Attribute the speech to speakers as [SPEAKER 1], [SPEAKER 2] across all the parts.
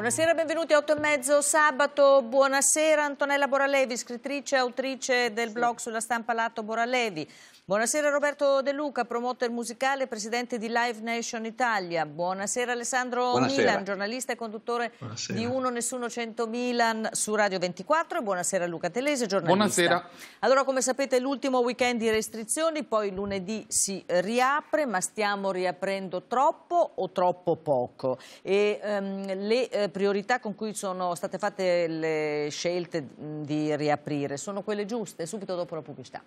[SPEAKER 1] Buonasera, benvenuti a 8 e mezzo sabato. Buonasera Antonella Boralevi, scrittrice e autrice del blog sulla stampa Lato Boralevi. Buonasera Roberto De Luca, promoter musicale, e presidente di Live Nation Italia. Buonasera Alessandro Buonasera. Milan, giornalista e conduttore Buonasera. di Uno Nessuno 100 Milan su Radio 24. Buonasera Luca Telese, giornalista. Buonasera. Allora, come sapete, l'ultimo weekend di restrizioni, poi lunedì si riapre, ma stiamo riaprendo troppo o troppo poco? E, um, le, eh, le priorità con cui sono state fatte le scelte di riaprire sono quelle giuste? Subito dopo la pubblicità.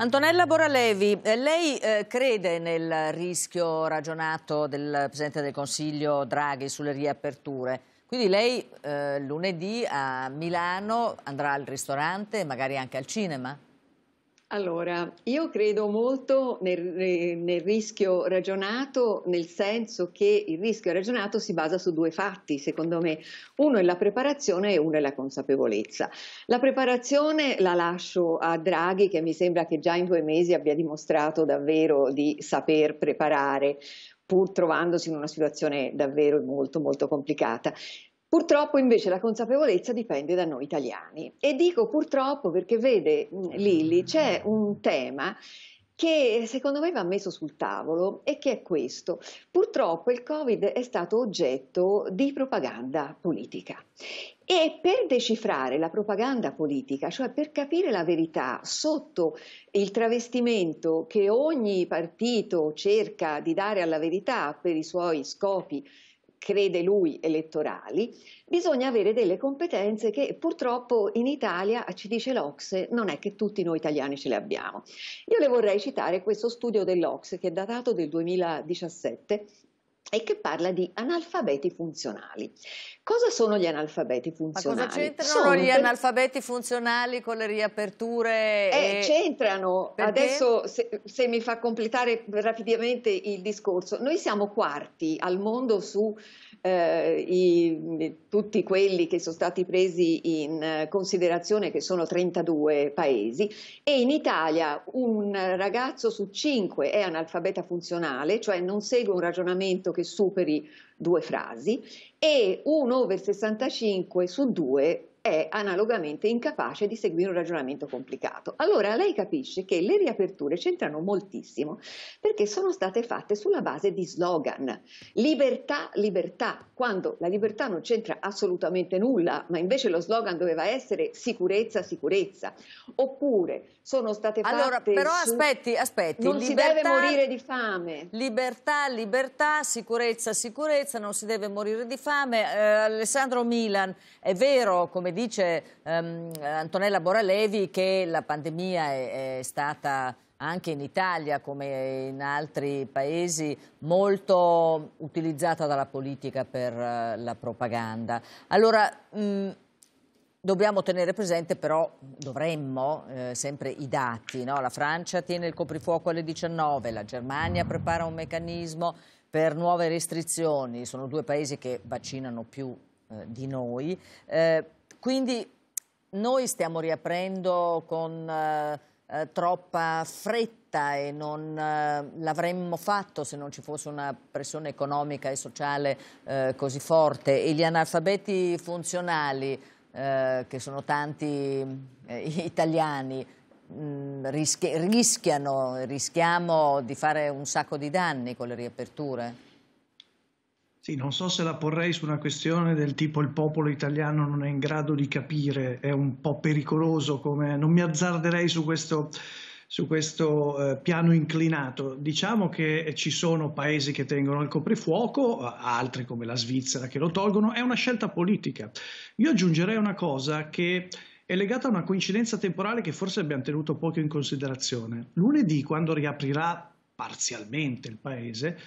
[SPEAKER 1] Antonella Boralevi, eh, lei eh, crede nel rischio ragionato del Presidente del Consiglio Draghi sulle riaperture? Quindi lei eh, lunedì a Milano andrà al ristorante, magari anche al cinema?
[SPEAKER 2] Allora, io credo molto nel, nel, rischio ragionato, nel senso che il rischio ragionato si basa su due fatti, secondo me. Uno è la preparazione e uno è la consapevolezza. La preparazione la lascio a Draghi, che mi sembra che già in due mesi abbia dimostrato davvero di saper preparare pur trovandosi in una situazione davvero molto molto complicata. Purtroppo invece la consapevolezza dipende da noi italiani e dico purtroppo perché vede mm, eh, Lilli eh, c'è eh. un tema che secondo me va messo sul tavolo e che è questo. Purtroppo il Covid è stato oggetto di propaganda politica e per decifrare la propaganda politica, cioè per capire la verità sotto il travestimento che ogni partito cerca di dare alla verità per i suoi scopi crede lui, elettorali, bisogna avere delle competenze che purtroppo in Italia, ci dice l'Ocse, non è che tutti noi italiani ce le abbiamo. Io le vorrei citare questo studio dell'Ocse che è datato del 2017 e che parla di analfabeti funzionali. Cosa sono gli analfabeti funzionali? Ma cosa c'entrano sono gli per...
[SPEAKER 1] analfabeti funzionali con le riaperture?
[SPEAKER 2] Eh, e... C'entrano. Adesso, se, se, mi fa completare rapidamente il discorso, noi siamo quarti al mondo su eh, i, tutti quelli che sono stati presi in considerazione, che sono 32 paesi, e in Italia un ragazzo su cinque è analfabeta funzionale, cioè non segue un ragionamento che superi due frasi e 1 over 65 su 2 è analogamente incapace di seguire un ragionamento complicato. Allora lei capisce che le riaperture c'entrano moltissimo perché sono state fatte sulla base di slogan. Libertà, libertà, quando la libertà non c'entra assolutamente nulla, ma invece lo slogan doveva essere sicurezza, sicurezza. Oppure
[SPEAKER 1] sono state fatte... Allora, però su... aspetti, aspetti. Non libertà, si deve morire di fame. Libertà, libertà, sicurezza, sicurezza, non si deve morire di fame. Eh, Alessandro Milan, è vero, come come dice ehm, Antonella Boralevi, che la pandemia è, è stata anche in Italia come in altri paesi molto utilizzata dalla politica per eh, la propaganda. Allora mh, dobbiamo tenere presente però, dovremmo, eh, sempre i dati, no? la Francia tiene il coprifuoco alle 19, la Germania prepara un meccanismo per nuove restrizioni, sono due paesi che vaccinano più eh, di noi. Eh, quindi noi stiamo riaprendo con eh, eh, troppa fretta e non eh, l'avremmo fatto se non ci fosse una pressione economica e sociale eh, così forte. E gli analfabeti funzionali, eh, che sono tanti eh, italiani, mh, mm, rischi rischiano, rischiamo di fare un sacco di danni con le riaperture?
[SPEAKER 3] Sì, non so se la porrei su una questione del tipo il popolo italiano non è in grado di capire, è un po' pericoloso come... non mi azzarderei su questo su questo eh, piano inclinato. Diciamo che ci sono paesi che tengono il coprifuoco, altri come la Svizzera che lo tolgono, è una scelta politica. Io aggiungerei una cosa che è legata a una coincidenza temporale che forse abbiamo tenuto poco in considerazione. Lunedì, quando riaprirà parzialmente il paese,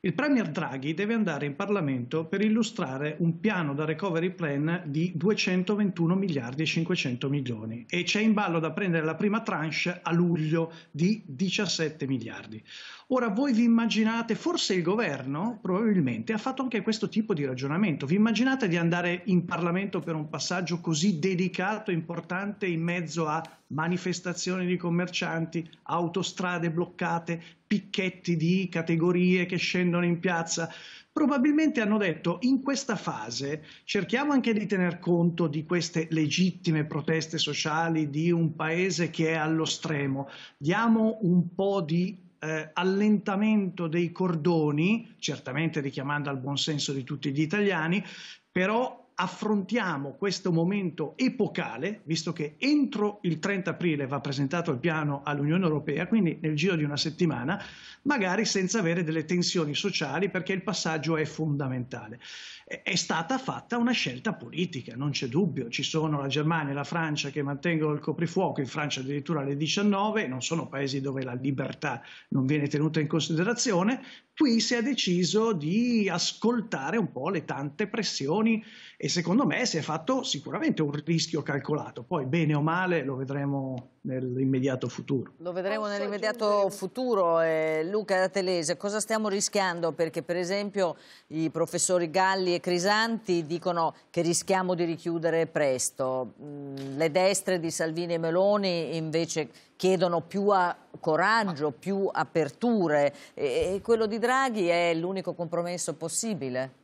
[SPEAKER 3] il Premier Draghi deve andare in Parlamento per illustrare un piano da recovery plan di 221 miliardi e 500 milioni e c'è in ballo da prendere la prima tranche a luglio di 17 miliardi. Ora voi vi immaginate, forse il governo probabilmente ha fatto anche questo tipo di ragionamento, vi immaginate di andare in Parlamento per un passaggio così delicato, importante in mezzo a manifestazioni di commercianti, autostrade bloccate, picchetti di categorie che scendono in piazza. Probabilmente hanno detto in questa fase cerchiamo anche di tener conto di queste legittime proteste sociali di un paese che è allo stremo, diamo un po' di eh, allentamento dei cordoni, certamente richiamando al buonsenso di tutti gli italiani, però affrontiamo questo momento epocale, visto che entro il 30 aprile va presentato il piano all'Unione Europea, quindi nel giro di una settimana, magari senza avere delle tensioni sociali, perché il passaggio è fondamentale. È stata fatta una scelta politica, non c'è dubbio, ci sono la Germania e la Francia che mantengono il coprifuoco, in Francia addirittura alle 19, non sono paesi dove la libertà non viene tenuta in considerazione, qui si è deciso di ascoltare un po' le tante pressioni e secondo me si è fatto sicuramente un rischio calcolato, poi bene o male lo vedremo nell'immediato futuro.
[SPEAKER 1] Lo vedremo nell'immediato futuro. Eh, Luca da Telese, cosa stiamo rischiando? Perché per esempio i professori Galli e Crisanti dicono che rischiamo di richiudere presto, mm, le destre di Salvini e Meloni invece chiedono più coraggio, più aperture e quello di Draghi è l'unico compromesso possibile?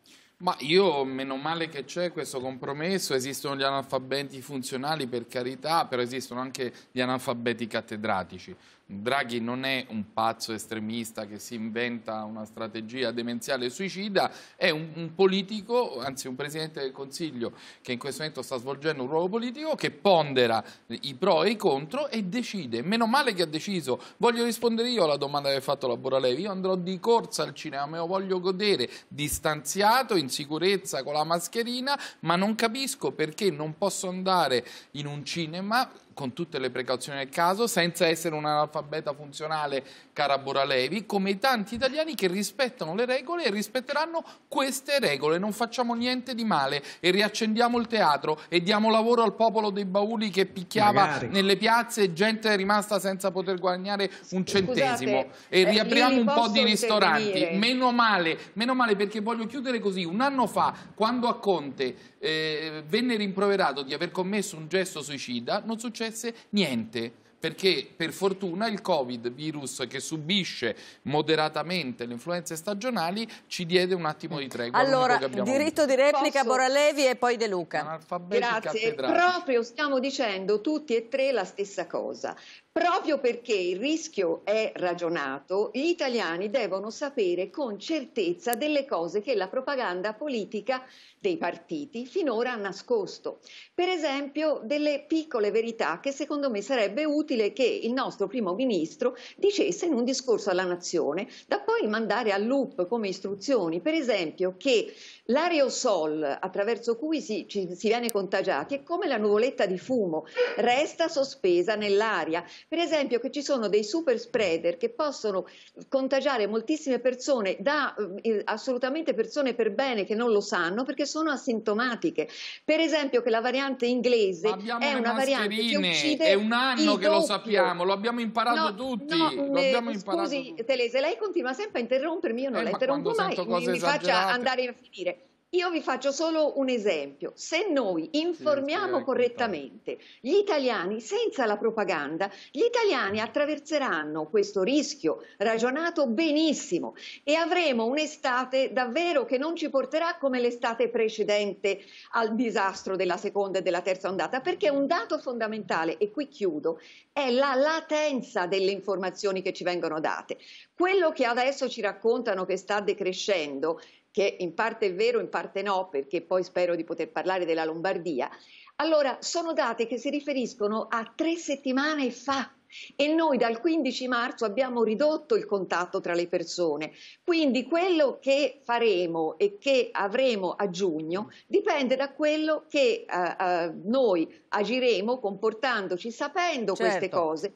[SPEAKER 4] Ma io, meno male che c'è questo compromesso, esistono gli analfabeti funzionali per carità, però esistono anche gli analfabeti cattedratici. Draghi non è un pazzo estremista che si inventa una strategia demenziale suicida, è un, un, politico, anzi un Presidente del Consiglio che in questo momento sta svolgendo un ruolo politico, che pondera i pro e i contro e decide. Meno male che ha deciso. Voglio rispondere io alla domanda che ha fatto la Boralevi. Io andrò di corsa al cinema, me lo voglio godere, distanziato, in sicurezza, con la mascherina, ma non capisco perché non posso andare in un cinema con tutte le precauzioni del caso, senza essere un analfabeta funzionale, cara Boralevi, come i tanti italiani che rispettano le regole e rispetteranno queste regole. Non facciamo niente di male e riaccendiamo il teatro e diamo lavoro al popolo dei bauli che picchiava Magari. nelle piazze gente rimasta senza poter guadagnare un centesimo. Scusate, e eh, riapriamo un po' di ristoranti. Meno male, meno male perché voglio chiudere così. Un anno fa, quando a Conte eh, venne rimproverato di aver commesso un gesto suicida, non succede successe niente perché per fortuna il Covid, virus che subisce moderatamente le influenze stagionali, ci diede un attimo di tregua. Allora, diritto di replica Posso? Boralevi e poi De Luca. Grazie, cattedrale.
[SPEAKER 2] proprio stiamo dicendo tutti e tre la stessa cosa. Proprio perché il rischio è ragionato, gli italiani devono sapere con certezza delle cose che la propaganda politica dei partiti finora ha nascosto. Per esempio delle piccole verità che secondo me sarebbe utile che il nostro primo ministro dicesse in un discorso alla nazione, da poi mandare al loop come istruzioni. Per esempio che L'aerosol attraverso cui si, ci, si, viene contagiati è come la nuvoletta di fumo, resta sospesa nell'aria. Per esempio che ci sono dei super spreader che possono contagiare moltissime persone, da eh, eh assolutamente persone per bene che non lo sanno perché sono asintomatiche. Per esempio che la variante inglese è una variante che uccide È un anno che doppio. lo sappiamo,
[SPEAKER 4] lo abbiamo imparato no, tutti. No, eh, scusi tutti. Telese,
[SPEAKER 2] lei continua sempre a interrompermi, io non eh, la interrompo mai, mi, mi faccia andare a finire. Io vi faccio solo un esempio. Se noi informiamo correttamente gli italiani senza la propaganda, gli italiani attraverseranno questo rischio ragionato benissimo e avremo un'estate davvero che non ci porterà come l'estate precedente al disastro della seconda e della terza ondata, perché un dato fondamentale, e qui chiudo, è la latenza delle informazioni che ci vengono date. Quello che adesso ci raccontano che sta decrescendo che in parte è vero, in parte no, perché poi spero di poter parlare della Lombardia. Allora, sono date che si riferiscono a tre settimane fa e noi dal 15 marzo abbiamo ridotto il contatto tra le persone. Quindi quello che faremo e che avremo a giugno dipende da quello che uh, uh, noi agiremo comportandoci sapendo certo. queste cose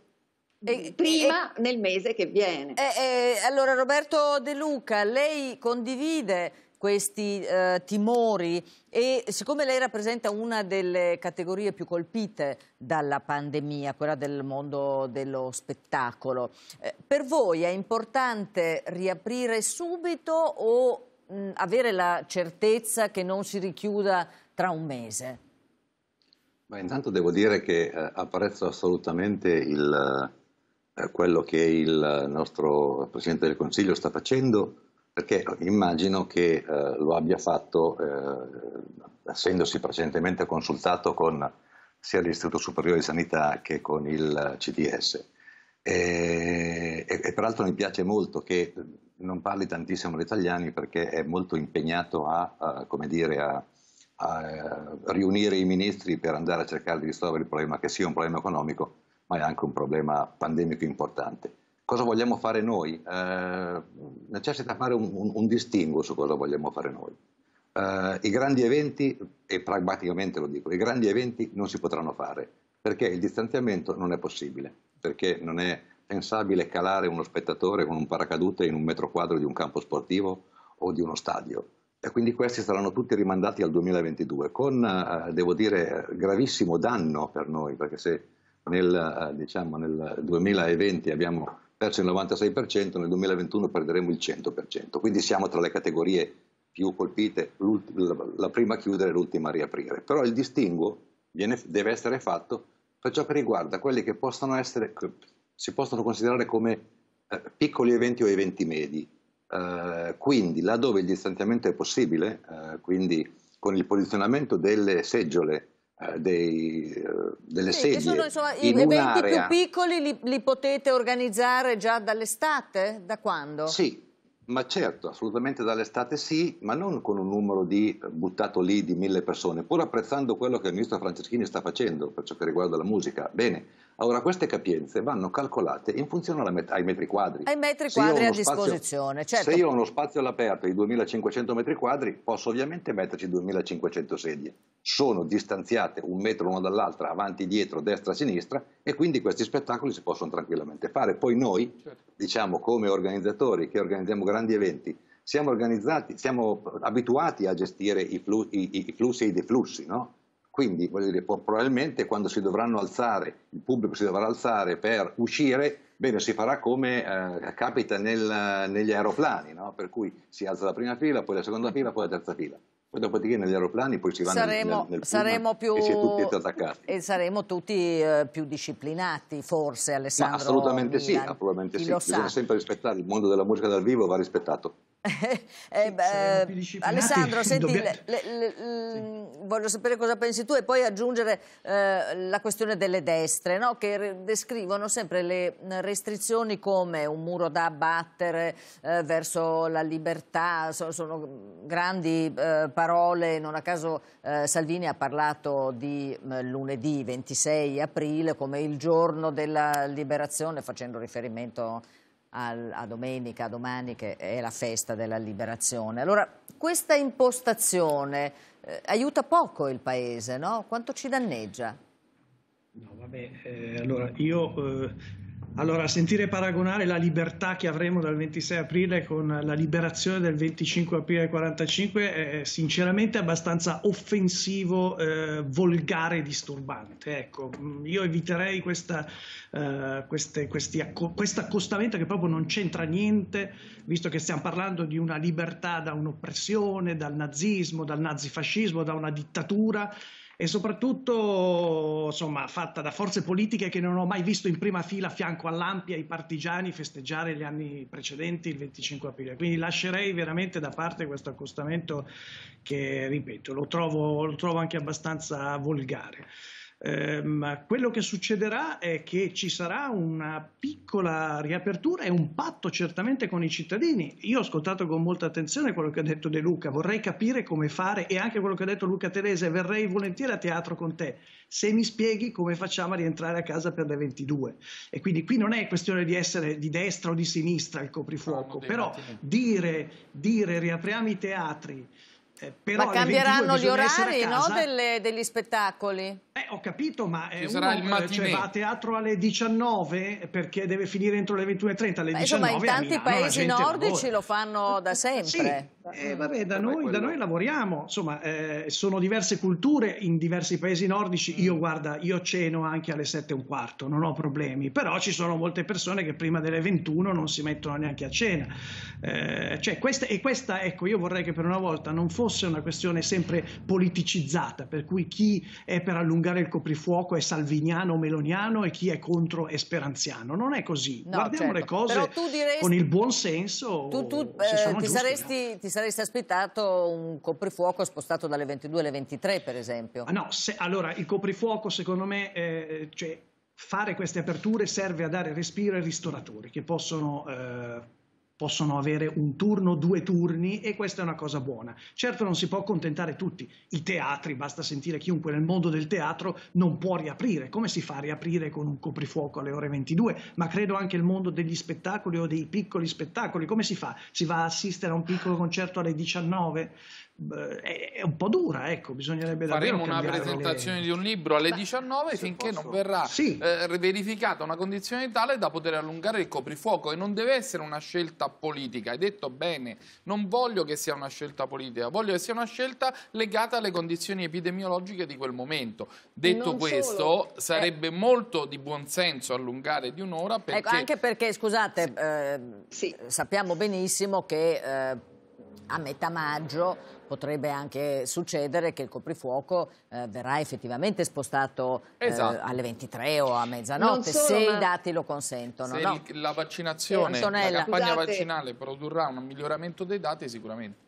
[SPEAKER 2] e, prima e, nel mese che viene.
[SPEAKER 1] E, eh, eh, allora Roberto De Luca, lei condivide questi eh, timori e siccome lei rappresenta una delle categorie più colpite dalla pandemia, quella del mondo dello spettacolo, eh, per voi è importante riaprire subito o mh, avere la certezza che non si richiuda tra un mese?
[SPEAKER 5] Ma intanto devo dire che eh, apprezzo assolutamente il eh, quello che il nostro Presidente del Consiglio sta facendo, perché immagino che eh, lo abbia fatto eh, essendosi precedentemente consultato con sia l'Istituto Superiore di Sanità che con il CTS. E, e, e, peraltro mi piace molto che non parli tantissimo agli italiani perché è molto impegnato a, a come dire, a, a riunire i ministri per andare a cercare di risolvere il problema, che sia un problema economico, ma è anche un problema pandemico importante. Cosa vogliamo fare noi? Eh, necessita fare un, un, un, distinguo su cosa vogliamo fare noi. Eh, I grandi eventi, e pragmaticamente lo dico, i grandi eventi non si potranno fare perché il distanziamento non è possibile, perché non è pensabile calare uno spettatore con un paracadute in un metro quadro di un campo sportivo o di uno stadio. E quindi questi saranno tutti rimandati al 2022, con, eh, devo dire, gravissimo danno per noi, perché se nel, eh, diciamo, nel 2020 abbiamo perso il 96%, nel 2021 perderemo il 100%, quindi siamo tra le categorie più colpite, la prima a chiudere e l'ultima a riaprire. Però il distinguo viene, deve essere fatto per ciò che riguarda quelli che possono essere, si possono considerare come eh, piccoli eventi o eventi medi. Eh, quindi laddove il distanziamento è possibile, eh, quindi con il posizionamento delle seggiole eh, dei, eh, delle sì, sedie sono, insomma, in I eventi più
[SPEAKER 1] piccoli li, li, potete organizzare già dall'estate? Da quando? Sì,
[SPEAKER 5] ma certo, assolutamente dall'estate sì, ma non con un numero di eh, buttato lì di mille persone, pur apprezzando quello che il ministro Franceschini sta facendo per ciò che riguarda la musica. Bene, allora, queste capienze vanno calcolate in funzione ai metri quadri. Ai metri quadri a spazio,
[SPEAKER 1] disposizione, certo. Se io ho
[SPEAKER 5] uno spazio all'aperto di 2500 metri quadri, posso ovviamente metterci 2500 sedie. Sono distanziate un metro l'una dall'altra, avanti, dietro, destra, sinistra, e quindi questi spettacoli si possono tranquillamente fare. Poi noi, certo. diciamo, come organizzatori che organizziamo grandi eventi, siamo organizzati, siamo abituati a gestire i, flu, i, i flussi e i deflussi, no? Quindi dire, probabilmente quando si dovranno alzare, il pubblico si dovrà alzare per uscire, bene, si farà come eh, capita nel, negli aeroplani, no? per cui si alza la prima fila, poi la seconda fila, poi la terza fila. Poi dopodiché negli aeroplani poi si vanno saremo, nel, nel saremo più, e si è tutti attaccati.
[SPEAKER 1] E saremo tutti eh, più disciplinati forse Alessandro Ma Assolutamente Milan. sì, probabilmente Chi sì. Bisogna sa.
[SPEAKER 5] sempre rispettare, il mondo della musica dal vivo va rispettato
[SPEAKER 1] eh, beh, Alessandro, senti, dobbiamo... le, le, le, sì. voglio sapere cosa pensi tu e poi aggiungere eh, la questione delle destre, no? che descrivono sempre le restrizioni come un muro da abbattere eh, verso la libertà, sono, sono grandi eh, parole, non a caso eh, Salvini ha parlato di mm, lunedì 26 aprile come il giorno della liberazione facendo riferimento al, a domenica, a domani, che è la festa della liberazione. Allora, questa impostazione eh, aiuta poco il Paese, no? Quanto ci danneggia?
[SPEAKER 3] No, vabbè, eh, allora io... Eh allora, sentire paragonare la libertà che avremo dal 26 aprile con la liberazione del 25 aprile 45 è sinceramente abbastanza offensivo, eh, volgare e disturbante. Ecco, mm, io eviterei questa, eh, queste, questi, questo accostamento che proprio non c'entra niente, visto che stiamo parlando di una libertà da un'oppressione, dal nazismo, dal nazifascismo, da una dittatura e soprattutto insomma, fatta da forze politiche che non ho mai visto in prima fila a fianco all'Ampia i partigiani festeggiare gli anni precedenti il 25 aprile. Quindi lascerei veramente da parte questo accostamento che, ripeto, lo trovo, lo trovo anche abbastanza volgare. Ehm, quello che succederà è che ci sarà una piccola riapertura e un patto certamente con i cittadini. Io ho ascoltato con molta attenzione quello che ha detto De Luca, vorrei capire come fare e anche quello che ha detto Luca Terese, verrei volentieri a teatro con te se mi spieghi come facciamo a rientrare a casa per le 22. E quindi qui non è questione di essere di destra o di sinistra il coprifuoco, però dire, dire riapriamo i teatri. Eh, ma cambieranno gli orari no,
[SPEAKER 1] delle, degli spettacoli?
[SPEAKER 3] Eh, ho capito, ma eh, sarà il matinee. Eh, cioè, va a teatro alle 19 perché deve finire entro le 21.30, alle Beh, 19 Insomma, in tanti Milano, paesi nordici
[SPEAKER 1] lo fanno eh, da sempre.
[SPEAKER 3] Sì, eh, vabbè, da, noi, da noi, lavoriamo, insomma, eh, sono diverse culture in diversi paesi nordici. Mm. Io, guarda, io ceno anche alle 7 e un quarto, non ho problemi, però ci sono molte persone che prima delle 21 non si mettono neanche a cena. Cioè, questa, e questa, ecco, io vorrei che per una volta non fosse fosse una questione sempre politicizzata, per cui chi è per allungare il coprifuoco è salviniano o meloniano e chi è contro è speranziano. Non è così. No, Guardiamo certo. le cose diresti, con il buon senso. Tu, tu eh, ti,
[SPEAKER 1] saresti, no? ti, saresti, aspettato un coprifuoco spostato dalle 22 alle 23, per esempio. Ah,
[SPEAKER 3] no, se, allora il coprifuoco secondo me... Eh, cioè, fare queste aperture serve a dare respiro ai ristoratori che possono eh, possono avere un turno, due turni e questa è una cosa buona. Certo non si può accontentare tutti, i teatri, basta sentire chiunque nel mondo del teatro non può riaprire, come si fa a riaprire con un coprifuoco alle ore 22? Ma credo anche il mondo degli spettacoli o dei piccoli spettacoli, come si fa? Si va a assistere a un piccolo concerto alle 19? è, un po' dura, ecco, bisognerebbe Faremo una presentazione
[SPEAKER 4] le... di un libro alle Beh, 19 finché posso... non verrà sì. eh, verificata una condizione tale da poter allungare il coprifuoco e non deve essere una scelta politica, hai detto bene, non voglio che sia una scelta politica, voglio che sia una scelta legata alle condizioni epidemiologiche di quel momento. Detto non questo, solo. Eh. sarebbe eh. molto di buon senso allungare di un'ora ecco, perché... Ecco, anche
[SPEAKER 1] perché, scusate, sì. Eh, sì. sappiamo benissimo che eh, a metà maggio potrebbe anche succedere che il coprifuoco eh, verrà effettivamente spostato eh, esatto. eh, alle 23 o a mezzanotte, solo, se ma... i
[SPEAKER 4] dati lo consentono. Se no? la vaccinazione, eh, la campagna Scusate. vaccinale produrrà un miglioramento dei dati sicuramente.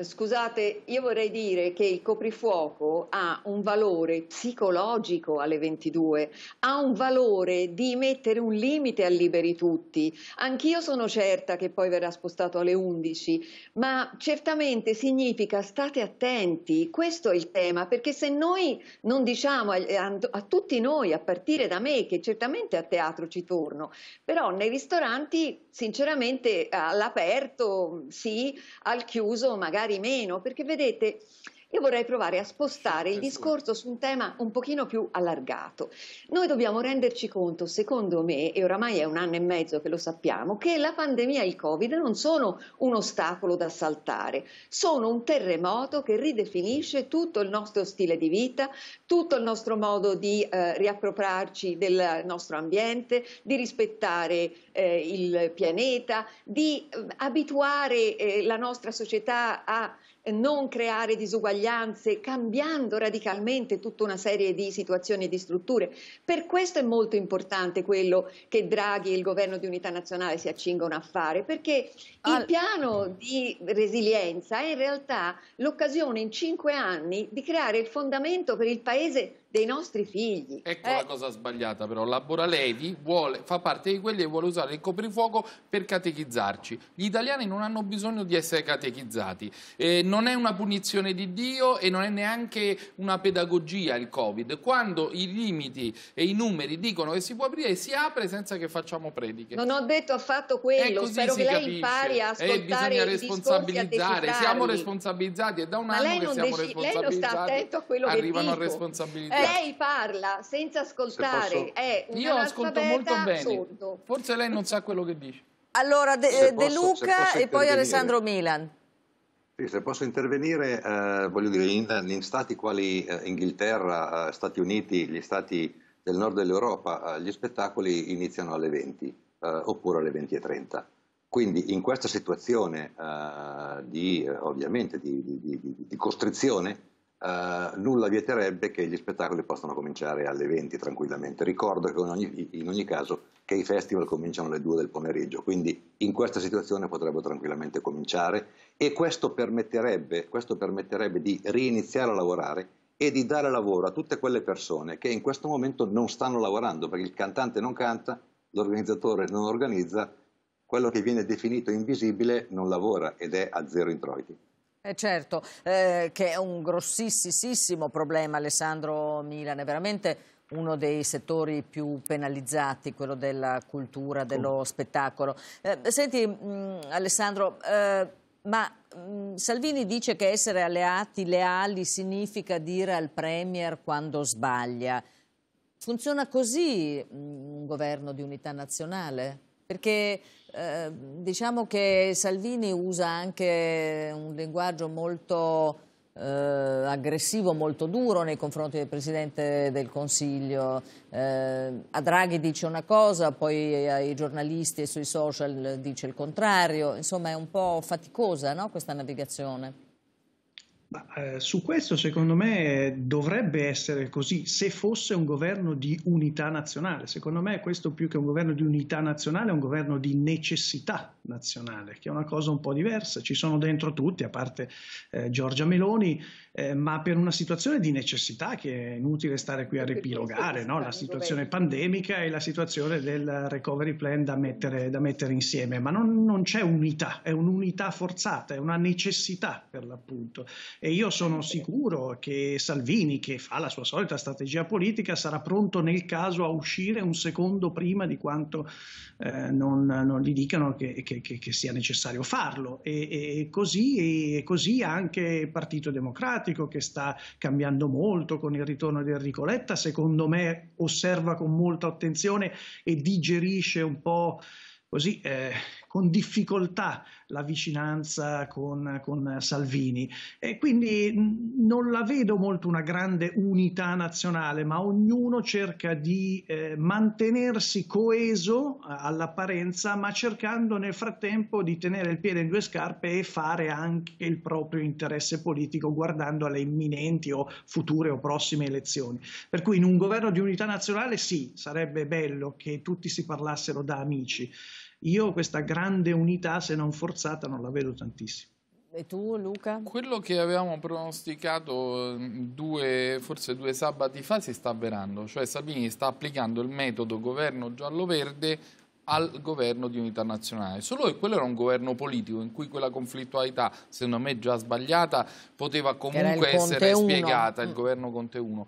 [SPEAKER 2] Scusate, io vorrei dire che il coprifuoco ha un valore psicologico alle 22, ha un valore di mettere un limite a liberi tutti. Anch'io sono certa che poi verrà spostato alle 11, ma certamente significa state attenti, questo è il tema, perché se noi non diciamo a, a, a tutti noi, a partire da me, che certamente a teatro ci torno, però nei ristoranti sinceramente all'aperto sì, al chiuso magari magari meno, perché vedete io vorrei provare a spostare il discorso su un tema un pochino più allargato. Noi dobbiamo renderci conto, secondo me, e oramai è un anno e mezzo che lo sappiamo, che la pandemia e il Covid non sono un ostacolo da saltare, sono un terremoto che ridefinisce tutto il nostro stile di vita, tutto il nostro modo di eh, riappropriarci del nostro ambiente, di rispettare eh, il pianeta, di eh, abituare eh, la nostra società a non creare disuguaglianze, cambiando radicalmente tutta una serie di situazioni e di strutture. Per questo è molto importante quello che Draghi e il governo di unità nazionale si accingono a fare, perché il piano di resilienza è in realtà l'occasione in cinque anni di creare il fondamento per il Paese dei nostri figli.
[SPEAKER 4] Ecco eh. la cosa sbagliata però, la Boralevi vuole, fa parte di quelli che vuole usare il coprifuoco per catechizzarci. Gli italiani non hanno bisogno di essere catechizzati, eh, non è una punizione di Dio e non è neanche una pedagogia il Covid. Quando i limiti e i numeri dicono che si può aprire, si apre senza che facciamo prediche. Non
[SPEAKER 2] ho detto affatto quello, spero che lei capisce. impari a eh, ascoltare eh, responsabilizzare, siamo
[SPEAKER 4] responsabilizzati è da un Ma anno che siamo responsabilizzati lei non sta attento a quello arrivano che dico. responsabilità. Ecco.
[SPEAKER 2] lei parla senza ascoltare. È un Io ascolto molto bene. Sordo.
[SPEAKER 4] Forse lei non sa quello che dice.
[SPEAKER 1] Allora,
[SPEAKER 2] De, eh, posso, De
[SPEAKER 4] Luca e poi Alessandro Milan.
[SPEAKER 5] se posso intervenire, eh, voglio dire, in, in stati quali eh, Inghilterra, eh, Stati Uniti, gli stati del nord dell'Europa, eh, gli spettacoli iniziano alle 20 eh, oppure alle 20.30. Quindi in questa situazione di, ovviamente di, di, di, di costrizione Uh, nulla vieterebbe che gli spettacoli possano cominciare alle 20 tranquillamente. Ricordo che in ogni, in ogni, caso che i festival cominciano alle 2 del pomeriggio, quindi in questa situazione potrebbero tranquillamente cominciare e questo permetterebbe, questo permetterebbe di riniziare a lavorare e di dare lavoro a tutte quelle persone che in questo momento non stanno lavorando perché il cantante non canta, l'organizzatore non organizza, quello che viene definito invisibile non lavora ed è a zero introiti.
[SPEAKER 1] Eh certo, eh, che è un grossissimo problema Alessandro Milan, è veramente uno dei settori più penalizzati, quello della cultura, dello spettacolo. Eh, senti mh, mm, Alessandro, eh, ma mh, mm, Salvini dice che essere alleati leali significa dire al Premier quando sbaglia. Funziona così mh, mm, un governo di unità nazionale? Perché eh, diciamo che Salvini usa anche un linguaggio molto eh, aggressivo, molto duro nei confronti del Presidente del Consiglio. Eh, a Draghi dice una cosa, poi ai giornalisti e sui social dice il contrario. Insomma è un po' faticosa no, questa navigazione.
[SPEAKER 3] Ma, eh, su questo secondo me dovrebbe essere così, se fosse un governo di unità nazionale. Secondo me questo più che un governo di unità nazionale è un governo di necessità nazionale, che è una cosa un po' diversa. Ci sono dentro tutti, a parte eh, Giorgia Meloni, eh, ma per una situazione di necessità che è inutile stare qui a repilogare, no? la situazione pandemica e la situazione del recovery plan da mettere, da mettere insieme. Ma non, non c'è unità, è un'unità forzata, è una necessità per l'appunto. E io sono sicuro che Salvini, che fa la sua solita strategia politica, sarà pronto nel caso a uscire un secondo prima di quanto eh, non, non, gli dicano che, che, che, sia necessario farlo. E, e, così, e così anche il Partito Democratico, che sta cambiando molto con il ritorno di Enrico Letta, secondo me osserva con molta attenzione e digerisce un po' così eh, con difficoltà la vicinanza con, con Salvini e quindi non la vedo molto una grande unità nazionale, ma ognuno cerca di eh, mantenersi coeso eh, all'apparenza, ma cercando nel frattempo di tenere il piede in due scarpe e fare anche il proprio interesse politico guardando alle imminenti o future o prossime elezioni. Per cui in un governo di unità nazionale sì, sarebbe bello che tutti si parlassero da amici. Io questa grande unità, se non forzata, non la vedo tantissimo.
[SPEAKER 4] E tu Luca? Quello che avevamo pronosticato mm, due, forse due sabati fa si sta avverando, cioè Sabini sta applicando il metodo governo giallo-verde al governo di unità nazionale. Solo che quello era un governo politico in cui quella conflittualità, secondo me già sbagliata, poteva comunque essere uno. spiegata, il mm. governo Conte 1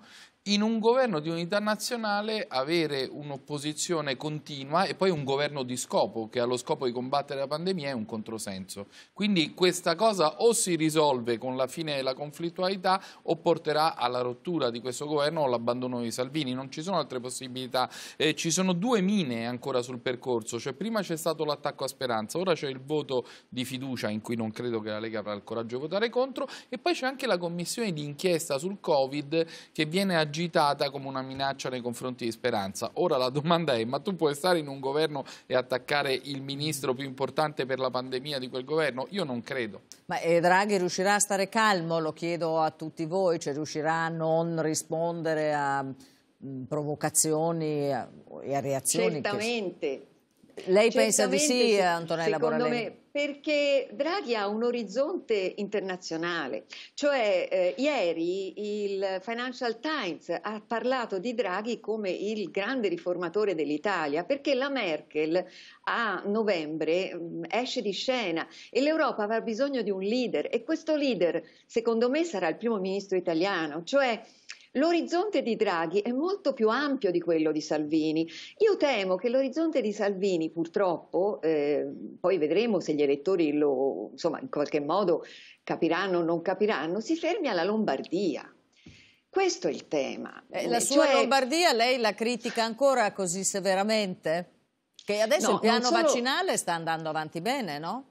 [SPEAKER 4] in un governo di unità nazionale avere un'opposizione continua e poi un governo di scopo che ha lo scopo di combattere la pandemia è un controsenso. Quindi questa cosa o si risolve con la fine della conflittualità o porterà alla rottura di questo governo o all'abbandono di Salvini. Non ci sono altre possibilità. Eh, ci sono due mine ancora sul percorso. Cioè, prima c'è stato l'attacco a Speranza, ora c'è il voto di fiducia in cui non credo che la Lega avrà il coraggio di votare contro e poi c'è anche la commissione di inchiesta sul Covid che viene aggiornata agitata come una minaccia nei confronti di Speranza. Ora la domanda è, ma tu puoi stare in un governo e attaccare il ministro più importante per la pandemia di quel governo? Io non credo.
[SPEAKER 1] Ma eh, Draghi riuscirà a stare calmo? Lo chiedo a tutti voi, cioè riuscirà a non rispondere a mm, provocazioni e a reazioni? Certamente. Che lei pensa di sì, Antonella secondo Borrelli? Me,
[SPEAKER 2] perché Draghi ha un orizzonte internazionale, cioè eh, ieri il Financial Times ha parlato di Draghi come il grande riformatore dell'Italia, perché la Merkel a novembre mh, mm, esce di scena e l'Europa avrà bisogno di un leader e questo leader secondo me sarà il primo ministro italiano, cioè L'orizzonte di Draghi è molto più ampio di quello di Salvini. Io temo che l'orizzonte di Salvini, purtroppo, eh, poi vedremo se gli elettori lo, insomma, in qualche modo capiranno o non capiranno, si fermi alla Lombardia. Questo è il tema. Eh, la sua cioè...
[SPEAKER 1] Lombardia lei la critica ancora così severamente? Che adesso no, il piano solo... vaccinale sta andando avanti bene, no?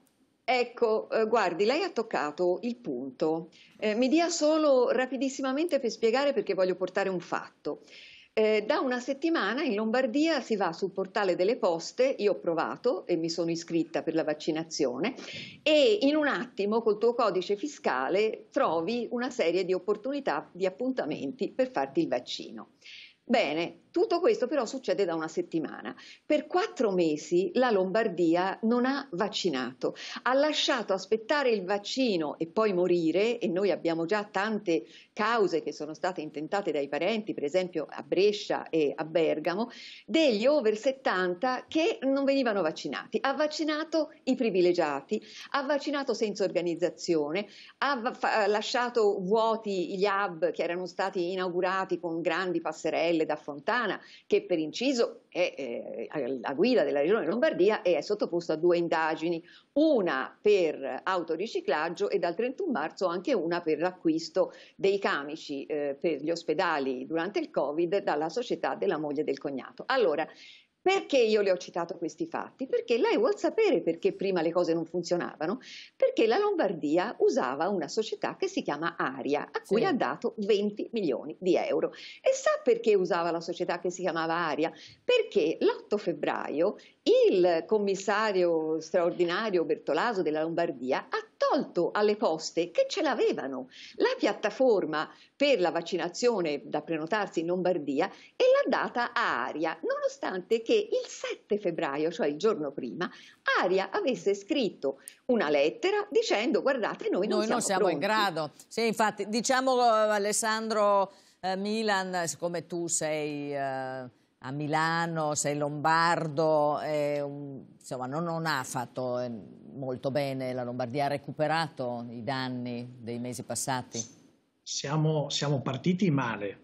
[SPEAKER 1] Ecco, eh, guardi,
[SPEAKER 2] lei ha toccato il punto. Eh, mi dia solo rapidissimamente per spiegare perché voglio portare un fatto. Eh, da una settimana in Lombardia si va sul portale delle poste, io ho provato e mi sono iscritta per la vaccinazione e in un attimo col tuo codice fiscale trovi una serie di opportunità di appuntamenti per farti il vaccino. Bene, tutto questo però succede da una settimana. Per quattro mesi la Lombardia non ha vaccinato, ha lasciato aspettare il vaccino e poi morire e noi abbiamo già tante cause che sono state intentate dai parenti, per esempio a Brescia e a Bergamo, degli over 70 che non venivano vaccinati. Ha vaccinato i privilegiati, ha vaccinato senza organizzazione, ha lasciato vuoti gli hub che erano stati inaugurati con grandi passerelle da fontane Toscana, che per inciso è eh, a guida della Regione Lombardia e è sottoposto a due indagini, una per autoriciclaggio e dal 31 marzo anche una per l'acquisto dei camici eh, per gli ospedali durante il Covid dalla società della moglie del cognato. Allora, perché io le ho citato questi fatti? Perché lei vuol sapere perché prima le cose non funzionavano, perché la Lombardia usava una società che si chiama Aria, a cui sì. ha dato 20 milioni di euro. E sa perché usava la società che si chiamava Aria? Perché l'8 febbraio il commissario straordinario Bertolaso della Lombardia ha tolto alle poste che ce l'avevano la piattaforma per la vaccinazione da prenotarsi in Lombardia e l'ha data a Aria, nonostante che il 7 febbraio, cioè il giorno prima, Aria avesse scritto una lettera dicendo
[SPEAKER 1] guardate noi non noi siamo, non siamo in grado. Sì, infatti, diciamo eh, Alessandro eh, Milan, siccome tu sei... Eh a Milano, sei lombardo, eh, insomma non, non, ha fatto eh, molto bene, la Lombardia ha recuperato i danni
[SPEAKER 3] dei mesi passati? Siamo, siamo partiti male,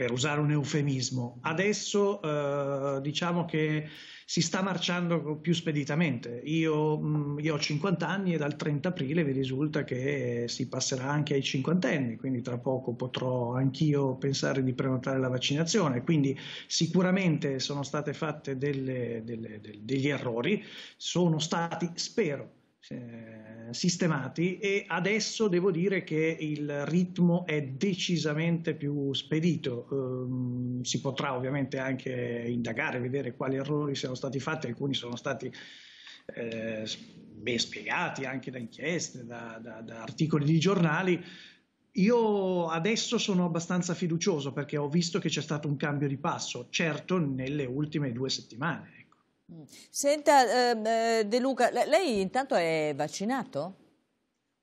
[SPEAKER 3] per usare un eufemismo. Adesso eh, diciamo che si sta marciando più speditamente. Io, mm, io ho 50 anni e dal 30 aprile vi risulta che si passerà anche ai cinquantenni, quindi tra poco potrò anch'io pensare di prenotare la vaccinazione. Quindi sicuramente sono state fatte delle, delle, degli errori, sono stati, spero, eh, sistemati e adesso devo dire che il ritmo è decisamente più spedito. Um, si potrà ovviamente anche indagare, vedere quali errori siano stati fatti, alcuni sono stati eh, ben spiegati anche da inchieste, da, da, da articoli di giornali. Io adesso sono abbastanza fiducioso perché ho visto che c'è stato un cambio di passo, certo nelle ultime due settimane,
[SPEAKER 1] Senta ehm, eh, De Luca, lei intanto è vaccinato?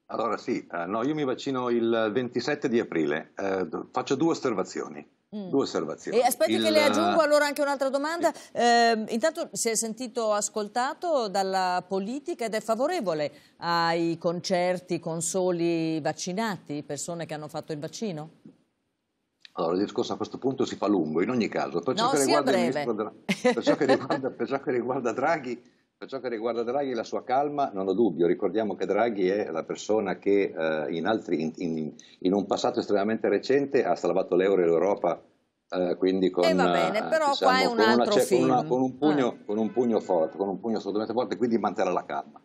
[SPEAKER 5] Allora sì, eh, no, io mi vaccino il 27 di aprile, eh, faccio due osservazioni. Mm. Due osservazioni. E aspetti il... che le aggiungo allora
[SPEAKER 1] anche un'altra domanda. Sì. Eh, intanto si è sentito ascoltato dalla politica ed è favorevole ai concerti, con soli vaccinati, persone che hanno fatto il vaccino?
[SPEAKER 5] Allora, il discorso a questo punto si fa lungo, in ogni caso. Per ciò, no, che, riguarda Dra... per ciò che, riguarda, per ciò che riguarda Draghi, per ciò che riguarda Draghi la sua calma, non ho dubbio, ricordiamo che Draghi è la persona che eh, in, altri, in, in, in, un passato estremamente recente ha salvato l'euro e l'Europa, eh, quindi con, eh bene, eh, diciamo, con, una, con, una, con, un pugno, ah. con un pugno forte, con un pugno assolutamente forte, quindi manterrà la calma.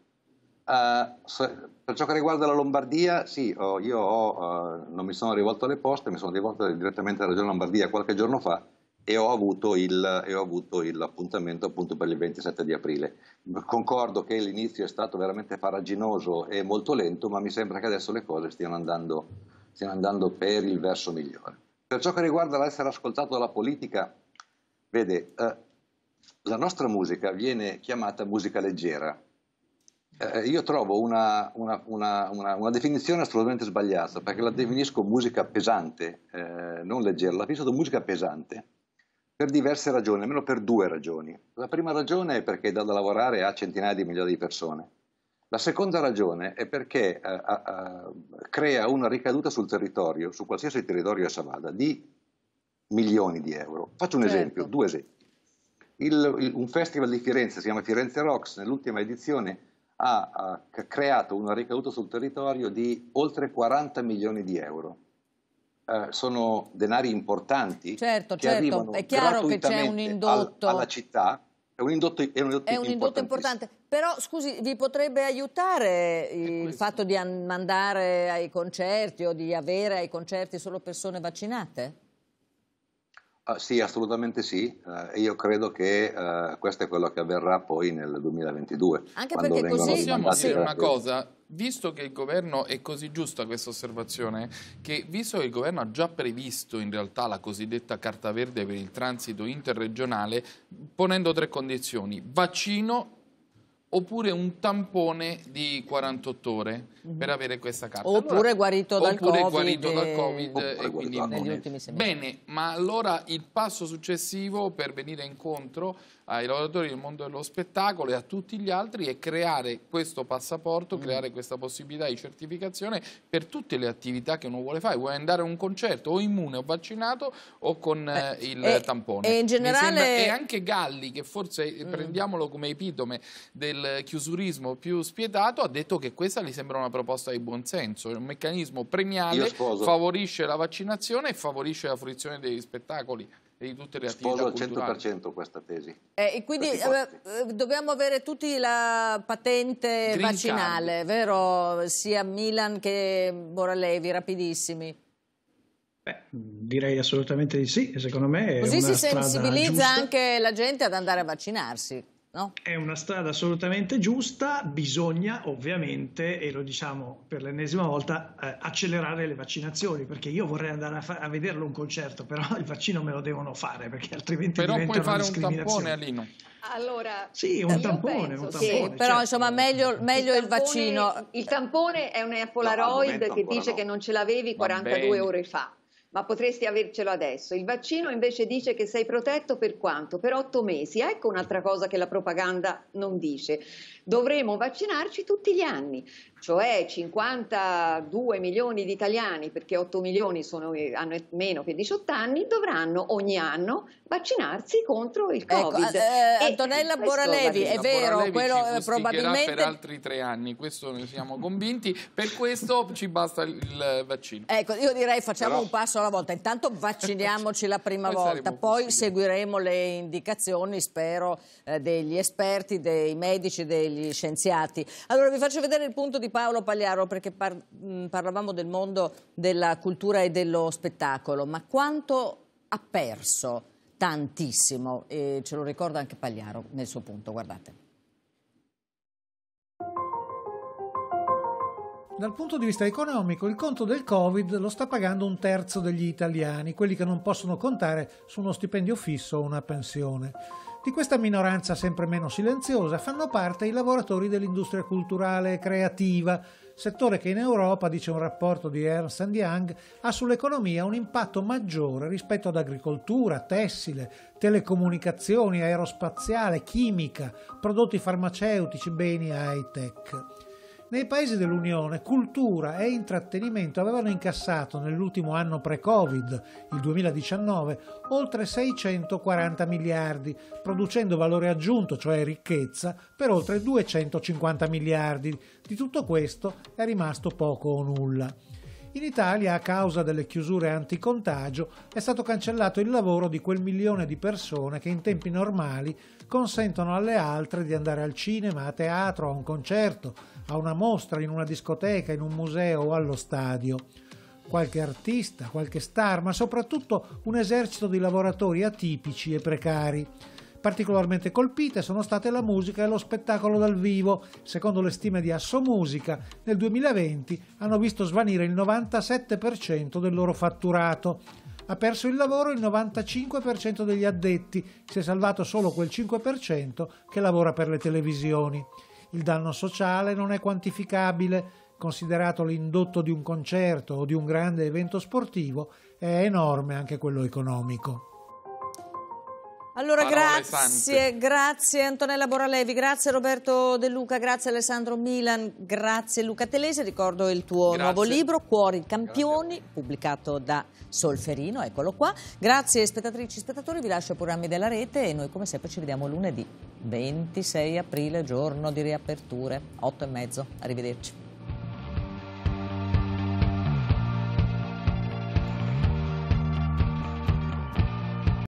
[SPEAKER 5] Eh, per ciò che riguarda la Lombardia, sì, oh, io ho, uh, non mi sono rivolto alle poste, mi sono rivolto direttamente alla Regione Lombardia qualche giorno fa e ho avuto, il, e ho avuto l'appuntamento appunto per il 27 di aprile. Concordo che l'inizio è stato veramente faraginoso e molto lento, ma mi sembra che adesso le cose stiano andando, stiano andando per il verso migliore. Per ciò che riguarda l'essere ascoltato dalla politica, vede, uh, la nostra musica viene chiamata musica leggera, eh, io trovo una, una, una, una, definizione assolutamente sbagliata, perché la definisco musica pesante, eh, non leggera, la definisco musica pesante per diverse ragioni, almeno per due ragioni. La prima ragione è perché dà da lavorare a centinaia di migliaia di persone. La seconda ragione è perché eh, a, crea una ricaduta sul territorio, su qualsiasi territorio essa vada, di milioni di euro. Faccio un certo. esempio, due esempi. Il, il, un festival di Firenze, si chiama Firenze Rocks, nell'ultima edizione ha, ha creato una ricaduta sul territorio di oltre 40 milioni di euro. Eh, sono denari importanti certo, che certo. arrivano è chiaro che un indotto al, alla città è un indotto, è un indotto, è un indotto
[SPEAKER 1] importante. Però, scusi, vi potrebbe aiutare il fatto di mandare ai concerti o di avere ai concerti solo persone vaccinate?
[SPEAKER 5] Ah, sì, assolutamente sì, eh, e eh, io credo che eh, questo è quello che avverrà poi nel 2022. Anche perché così possiamo dire una cosa,
[SPEAKER 4] visto che il governo è così giusta questa osservazione, che visto che il governo ha già previsto in realtà la cosiddetta carta verde per il transito interregionale, ponendo tre condizioni, vaccino oppure un tampone di 48 ore mhm. per avere questa carta. Oppure allora, guarito dal oppure Covid. Guarito dal COVID e quindi immune. Bene, ma allora il passo successivo per venire incontro ai lavoratori del mondo dello spettacolo e a tutti gli altri è creare questo passaporto, mm. creare questa possibilità di certificazione per tutte le attività che uno vuole fare. Vuoi andare a un concerto o immune o vaccinato o con Beh, eh, il e, tampone. E in generale... Sembra, e anche Galli, che forse eh, mm. prendiamolo come epitome del chiusurismo più spietato, ha detto che questa gli sembra una proposta di buonsenso, un meccanismo premiale favorisce la vaccinazione e favorisce la fruizione degli spettacoli e di tutte le Sposo attività Sposo
[SPEAKER 5] al 100% questa tesi.
[SPEAKER 4] Eh, e quindi eh,
[SPEAKER 1] eh, dobbiamo avere tutti la patente Green vaccinale, card. vero? Sia Milan che Boralevi, rapidissimi.
[SPEAKER 3] Beh, direi assolutamente di sì, secondo me è Così si sensibilizza giusta.
[SPEAKER 1] anche la gente ad andare a vaccinarsi.
[SPEAKER 3] No? È una strada assolutamente giusta, bisogna ovviamente, e lo diciamo per l'ennesima volta, eh, accelerare le vaccinazioni, perché io vorrei andare a, fa- a, vederlo un concerto, però il vaccino me lo devono fare, perché altrimenti però diventa puoi fare un tampone a
[SPEAKER 4] Lino.
[SPEAKER 1] Allora,
[SPEAKER 3] sì, un eh, tampone, un tampone sì, certo.
[SPEAKER 1] però insomma meglio, meglio il, tampone, vaccino. Il tampone
[SPEAKER 2] è una Polaroid no, che dice no. che non ce l'avevi 42 ore fa ma potresti avercelo adesso. Il vaccino invece dice che sei protetto per quanto? Per otto mesi. Ecco un'altra cosa che la propaganda non dice. Dovremo vaccinarci tutti gli anni cioè 52 milioni di italiani, perché 8 milioni sono, hanno meno che 18 anni, dovranno ogni anno vaccinarsi contro il ecco, Covid. eh, Antonella Boralevi, è
[SPEAKER 4] vero, Boralevi quello eh, probabilmente... per altri tre anni, questo ne siamo convinti, per questo ci basta il vaccino. Ecco,
[SPEAKER 1] io direi facciamo Però... un passo alla volta, intanto vacciniamoci la prima poi volta, poi possibili. seguiremo le indicazioni, spero, eh, degli esperti, dei medici, degli scienziati. Allora vi faccio vedere il punto di Paolo Pagliaro perché par mm, parlavamo del mondo della cultura e dello spettacolo, ma quanto ha perso? Tantissimo, e ce lo ricorda anche Pagliaro nel suo punto, guardate.
[SPEAKER 6] Dal punto di vista economico, il conto del Covid lo sta pagando un terzo degli italiani, quelli che non possono contare su uno stipendio fisso o una pensione. Di questa minoranza sempre meno silenziosa fanno parte i lavoratori dell'industria culturale e creativa, settore che in Europa, dice un rapporto di Ernst Young, ha sull'economia un impatto maggiore rispetto ad agricoltura, tessile, telecomunicazioni, aerospaziale, chimica, prodotti farmaceutici, beni high-tech. Nei paesi dell'Unione cultura e intrattenimento avevano incassato nell'ultimo anno pre-Covid, il 2019, oltre 640 miliardi, producendo valore aggiunto, cioè ricchezza, per oltre 250 miliardi. Di tutto questo è rimasto poco o nulla. In Italia, a causa delle chiusure anticontagio, è stato cancellato il lavoro di quel milione di persone che in tempi normali consentono alle altre di andare al cinema, a teatro, a un concerto, a una mostra, in una discoteca, in un museo o allo stadio. Qualche artista, qualche star, ma soprattutto un esercito di lavoratori atipici e precari. Particolarmente colpite sono state la musica e lo spettacolo dal vivo. Secondo le stime di Assomusica, nel 2020 hanno visto svanire il 97% del loro fatturato ha perso il lavoro il 95% degli addetti, si è salvato solo quel 5% che lavora per le televisioni. Il danno sociale non è quantificabile, considerato l'indotto di un concerto o di un grande evento sportivo, è enorme anche quello economico.
[SPEAKER 1] Allora grazie, sante. grazie Antonella Boralevi, grazie Roberto De Luca, grazie Alessandro Milan, grazie Luca Telese, ricordo il tuo grazie. nuovo libro Cuori Campioni, grazie. pubblicato da Solferino, eccolo qua. Grazie spettatrici e spettatori, vi lascio ai programmi della rete e noi come sempre ci vediamo lunedì 26 aprile, giorno di riaperture, 8 e mezzo, arrivederci.